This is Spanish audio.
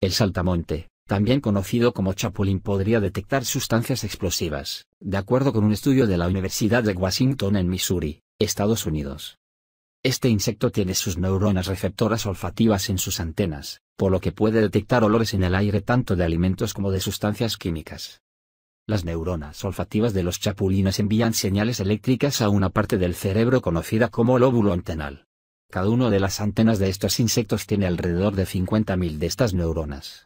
El saltamonte, también conocido como chapulín, podría detectar sustancias explosivas, de acuerdo con un estudio de la Universidad de Washington en Missouri, Estados Unidos. Este insecto tiene sus neuronas receptoras olfativas en sus antenas, por lo que puede detectar olores en el aire tanto de alimentos como de sustancias químicas. Las neuronas olfativas de los chapulines envían señales eléctricas a una parte del cerebro conocida como lóbulo antenal, cada una de las antenas de estos insectos tiene alrededor de 50.000 de estas neuronas.